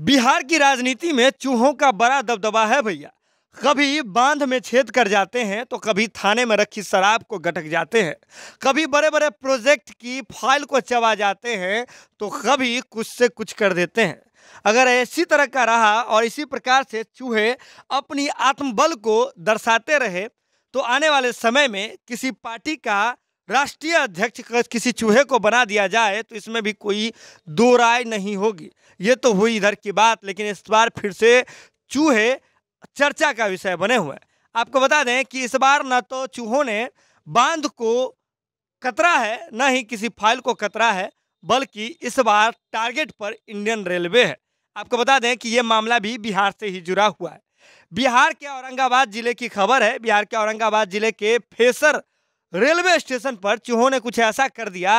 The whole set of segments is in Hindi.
बिहार की राजनीति में चूहों का बड़ा दबदबा है भैया कभी बांध में छेद कर जाते हैं तो कभी थाने में रखी शराब को गटक जाते हैं कभी बड़े बड़े प्रोजेक्ट की फाइल को चबा जाते हैं तो कभी कुछ से कुछ कर देते हैं अगर ऐसी तरह का रहा और इसी प्रकार से चूहे अपनी आत्मबल को दर्शाते रहे तो आने वाले समय में किसी पार्टी का राष्ट्रीय अध्यक्ष किसी चूहे को बना दिया जाए तो इसमें भी कोई दो राय नहीं होगी ये तो हुई इधर की बात लेकिन इस बार फिर से चूहे चर्चा का विषय बने हुए हैं आपको बता दें कि इस बार न तो चूहों ने बांध को कतरा है न ही किसी फाइल को कतरा है बल्कि इस बार टारगेट पर इंडियन रेलवे है आपको बता दें कि ये मामला भी बिहार से ही जुड़ा हुआ है बिहार के औरंगाबाद जिले की खबर है बिहार के औरंगाबाद जिले के फेसर रेलवे स्टेशन पर चूहों ने कुछ ऐसा कर दिया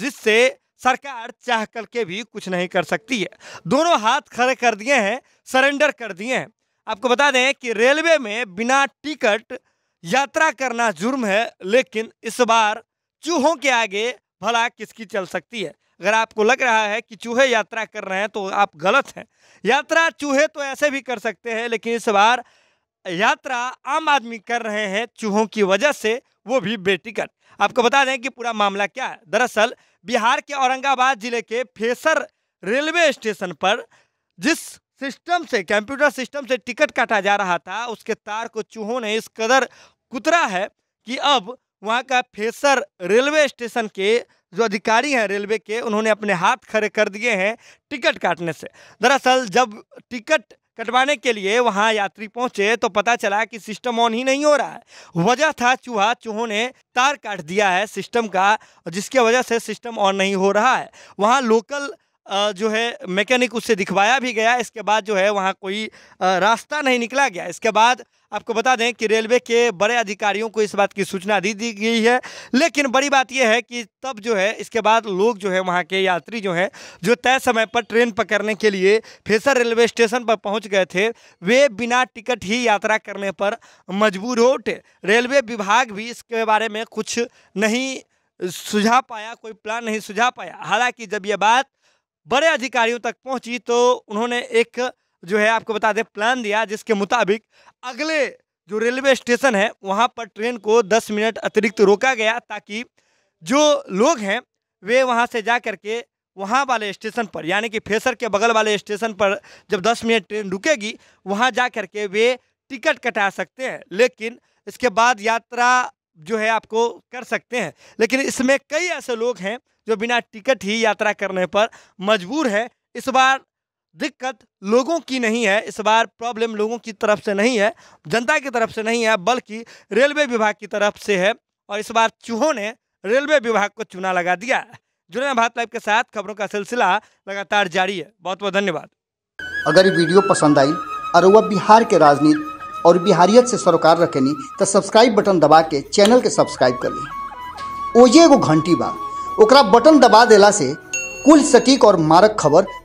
जिससे सरकार चाह करके भी कुछ नहीं कर सकती है दोनों हाथ खड़े कर दिए हैं सरेंडर कर दिए हैं आपको बता दें कि रेलवे में बिना टिकट यात्रा करना जुर्म है लेकिन इस बार चूहों के आगे भला किसकी चल सकती है अगर आपको लग रहा है कि चूहे यात्रा कर रहे हैं तो आप गलत हैं यात्रा चूहे तो ऐसे भी कर सकते हैं लेकिन इस बार यात्रा आम आदमी कर रहे हैं चूहों की वजह से वो भी बेटिकट आपको बता दें कि पूरा मामला क्या है दरअसल बिहार के औरंगाबाद जिले के फेसर रेलवे स्टेशन पर जिस सिस्टम से कंप्यूटर सिस्टम से टिकट काटा जा रहा था उसके तार को चूहों ने इस कदर कुतरा है कि अब वहाँ का फेसर रेलवे स्टेशन के जो अधिकारी हैं रेलवे के उन्होंने अपने हाथ खड़े कर दिए हैं टिकट काटने से दरअसल जब टिकट कटवाने के लिए वहाँ यात्री पहुँचे तो पता चला कि सिस्टम ऑन ही नहीं हो रहा है वजह था चूहा चूहों ने तार काट दिया है सिस्टम का जिसके वजह से सिस्टम ऑन नहीं हो रहा है वहाँ लोकल जो है मैकेनिक उससे दिखवाया भी गया इसके बाद जो है वहाँ कोई रास्ता नहीं निकला गया इसके बाद आपको बता दें कि रेलवे के बड़े अधिकारियों को इस बात की सूचना दी दी गई है लेकिन बड़ी बात यह है कि तब जो है इसके बाद लोग जो है वहाँ के यात्री जो हैं जो तय समय पर ट्रेन पकड़ने के लिए फेसर रेलवे स्टेशन पर पहुँच गए थे वे बिना टिकट ही यात्रा करने पर मजबूर हो उठे रेलवे विभाग भी इसके बारे में कुछ नहीं सुझा पाया कोई प्लान नहीं सुझा पाया हालांकि जब ये बात बड़े अधिकारियों तक पहुंची तो उन्होंने एक जो है आपको बता दें प्लान दिया जिसके मुताबिक अगले जो रेलवे स्टेशन है वहाँ पर ट्रेन को दस मिनट अतिरिक्त रोका गया ताकि जो लोग हैं वे वहाँ से जा कर के वहाँ वाले स्टेशन पर यानी कि फेसर के बगल वाले स्टेशन पर जब दस मिनट ट्रेन रुकेगी वहाँ जा करके वे टिकट कटा सकते हैं लेकिन इसके बाद यात्रा जो है आपको कर सकते हैं लेकिन इसमें कई ऐसे लोग हैं जो बिना टिकट ही यात्रा करने पर मजबूर हैं इस बार दिक्कत लोगों की नहीं है इस बार प्रॉब्लम लोगों की तरफ से नहीं है जनता की तरफ से नहीं है बल्कि रेलवे विभाग की तरफ से है और इस बार चूहों ने रेलवे विभाग को चुना लगा दिया जुड़े भारत लाइव के साथ खबरों का सिलसिला लगातार जारी है बहुत बहुत धन्यवाद अगर ये वीडियो पसंद आई और वह बिहार के राजनीति और बिहारियत से सरोकार नहीं तो सब्सक्राइब बटन दबा के चैनल के सब्सक्राइब कर ली ओजे एगो घंटी बा ओकरा बटन दबा देला से कुल सटीक और मारक खबर